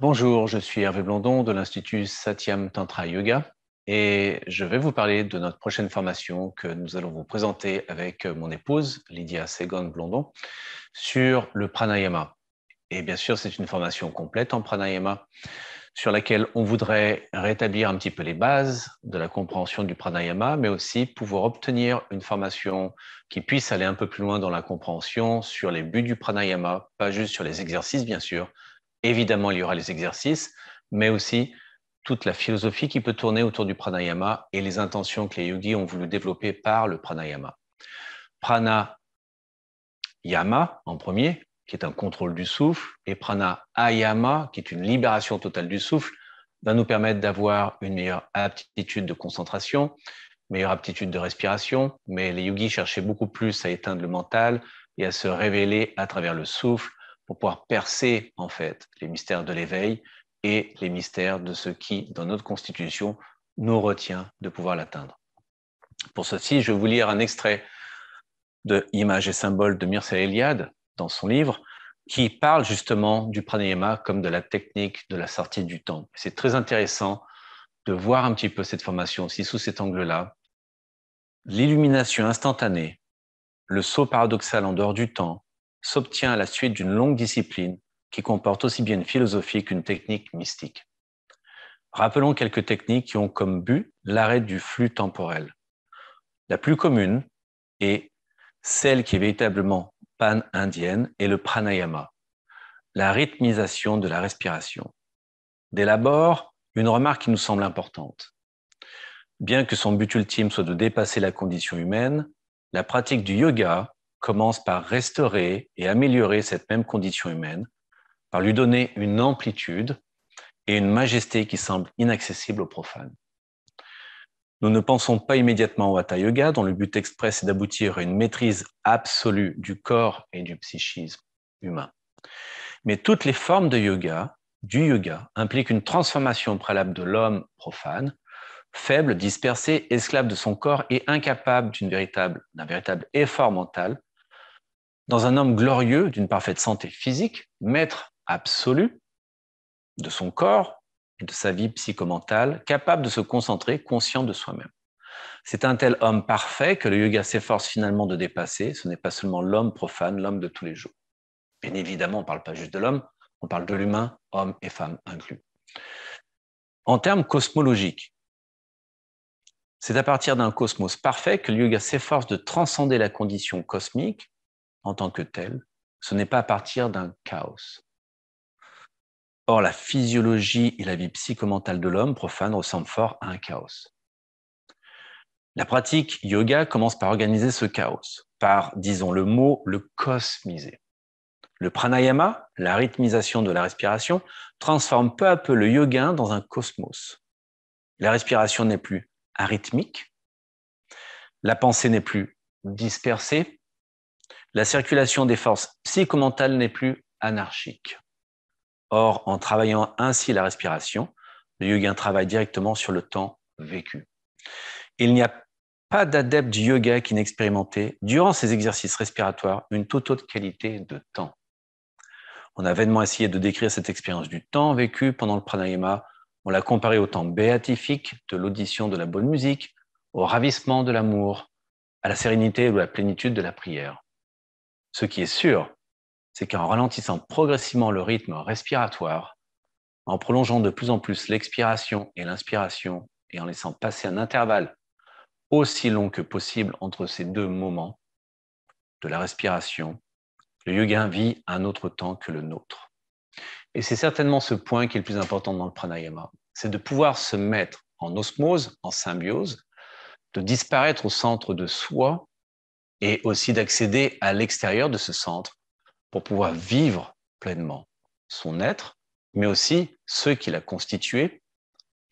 Bonjour, je suis Hervé Blondon de l'Institut Satyam Tantra Yoga et je vais vous parler de notre prochaine formation que nous allons vous présenter avec mon épouse Lydia Segon Blondon sur le pranayama. Et bien sûr, c'est une formation complète en pranayama sur laquelle on voudrait rétablir un petit peu les bases de la compréhension du pranayama, mais aussi pouvoir obtenir une formation qui puisse aller un peu plus loin dans la compréhension sur les buts du pranayama, pas juste sur les exercices, bien sûr, Évidemment, il y aura les exercices, mais aussi toute la philosophie qui peut tourner autour du pranayama et les intentions que les yogis ont voulu développer par le pranayama. Prana yama en premier, qui est un contrôle du souffle, et prana ayama, qui est une libération totale du souffle, va nous permettre d'avoir une meilleure aptitude de concentration, meilleure aptitude de respiration, mais les yogis cherchaient beaucoup plus à éteindre le mental et à se révéler à travers le souffle, pour pouvoir percer en fait les mystères de l'éveil et les mystères de ce qui, dans notre constitution, nous retient de pouvoir l'atteindre. Pour ceci, je vais vous lire un extrait de Images et symboles de Mircea Eliade dans son livre, qui parle justement du pranayama comme de la technique de la sortie du temps. C'est très intéressant de voir un petit peu cette formation aussi sous cet angle-là. L'illumination instantanée, le saut paradoxal en dehors du temps, s'obtient à la suite d'une longue discipline qui comporte aussi bien une philosophie qu'une technique mystique. Rappelons quelques techniques qui ont comme but l'arrêt du flux temporel. La plus commune est celle qui est véritablement pan-indienne et le pranayama, la rythmisation de la respiration. Dès l'abord, une remarque qui nous semble importante. Bien que son but ultime soit de dépasser la condition humaine, la pratique du yoga commence par restaurer et améliorer cette même condition humaine, par lui donner une amplitude et une majesté qui semblent inaccessibles aux profanes. Nous ne pensons pas immédiatement au Hatha Yoga, dont le but express est d'aboutir à une maîtrise absolue du corps et du psychisme humain. Mais toutes les formes de yoga, du yoga, impliquent une transformation préalable de l'homme profane, faible, dispersé, esclave de son corps et incapable d'un véritable, véritable effort mental dans un homme glorieux d'une parfaite santé physique, maître absolu de son corps et de sa vie psychomentale, capable de se concentrer, conscient de soi-même. C'est un tel homme parfait que le yoga s'efforce finalement de dépasser. Ce n'est pas seulement l'homme profane, l'homme de tous les jours. Bien évidemment, on ne parle pas juste de l'homme, on parle de l'humain, homme et femme inclus. En termes cosmologiques, c'est à partir d'un cosmos parfait que le yoga s'efforce de transcender la condition cosmique en tant que tel, ce n'est pas à partir d'un chaos. Or, la physiologie et la vie psychomentale de l'homme profane ressemblent fort à un chaos. La pratique yoga commence par organiser ce chaos, par, disons le mot, le cosmiser. Le pranayama, la rythmisation de la respiration, transforme peu à peu le yoga dans un cosmos. La respiration n'est plus arythmique, la pensée n'est plus dispersée, la circulation des forces psychomentales n'est plus anarchique. Or, en travaillant ainsi la respiration, le yoga travaille directement sur le temps vécu. Il n'y a pas d'adepte du yoga qui n'expérimentait, durant ses exercices respiratoires, une toute autre qualité de temps. On a vainement essayé de décrire cette expérience du temps vécu pendant le pranayama. On l'a comparé au temps béatifique de l'audition de la bonne musique, au ravissement de l'amour, à la sérénité ou à la plénitude de la prière. Ce qui est sûr, c'est qu'en ralentissant progressivement le rythme respiratoire, en prolongeant de plus en plus l'expiration et l'inspiration et en laissant passer un intervalle aussi long que possible entre ces deux moments de la respiration, le yoga vit un autre temps que le nôtre. Et c'est certainement ce point qui est le plus important dans le pranayama, c'est de pouvoir se mettre en osmose, en symbiose, de disparaître au centre de soi et aussi d'accéder à l'extérieur de ce centre pour pouvoir vivre pleinement son être, mais aussi ceux qui l'a constitué,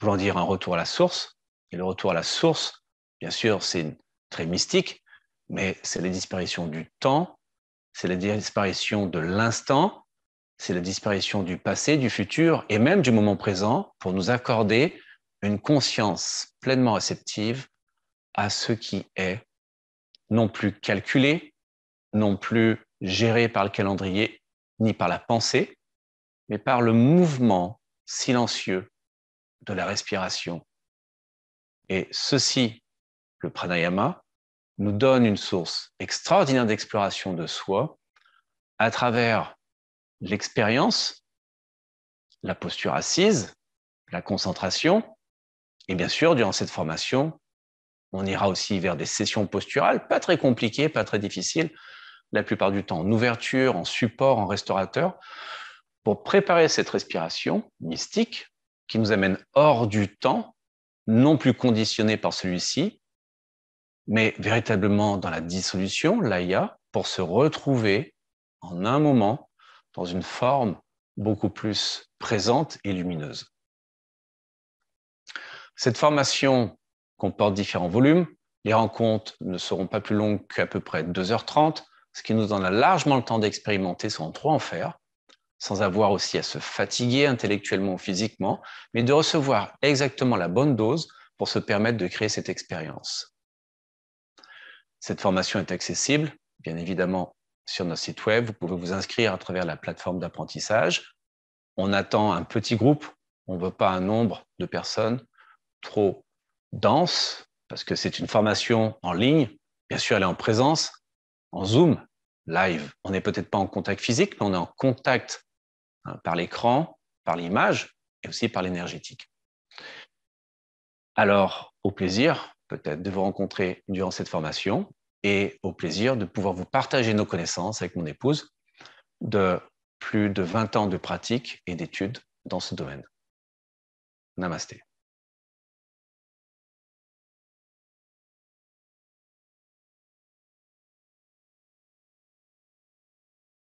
voulant dire un retour à la source. Et le retour à la source, bien sûr, c'est très mystique, mais c'est la disparition du temps, c'est la disparition de l'instant, c'est la disparition du passé, du futur et même du moment présent pour nous accorder une conscience pleinement réceptive à ce qui est non plus calculé, non plus géré par le calendrier ni par la pensée, mais par le mouvement silencieux de la respiration. Et ceci, le pranayama, nous donne une source extraordinaire d'exploration de soi à travers l'expérience, la posture assise, la concentration, et bien sûr, durant cette formation, on ira aussi vers des sessions posturales, pas très compliquées, pas très difficiles, la plupart du temps en ouverture, en support, en restaurateur, pour préparer cette respiration mystique qui nous amène hors du temps, non plus conditionné par celui-ci, mais véritablement dans la dissolution, l'Aïa, pour se retrouver en un moment dans une forme beaucoup plus présente et lumineuse. Cette formation comporte différents volumes. Les rencontres ne seront pas plus longues qu'à peu près 2h30, ce qui nous a largement le temps d'expérimenter sans trop en faire, sans avoir aussi à se fatiguer intellectuellement ou physiquement, mais de recevoir exactement la bonne dose pour se permettre de créer cette expérience. Cette formation est accessible, bien évidemment, sur notre site web. Vous pouvez vous inscrire à travers la plateforme d'apprentissage. On attend un petit groupe. On ne veut pas un nombre de personnes trop dense, parce que c'est une formation en ligne. Bien sûr, elle est en présence, en Zoom, live. On n'est peut-être pas en contact physique, mais on est en contact hein, par l'écran, par l'image et aussi par l'énergétique. Alors, au plaisir peut-être de vous rencontrer durant cette formation et au plaisir de pouvoir vous partager nos connaissances avec mon épouse de plus de 20 ans de pratique et d'études dans ce domaine. Namasté.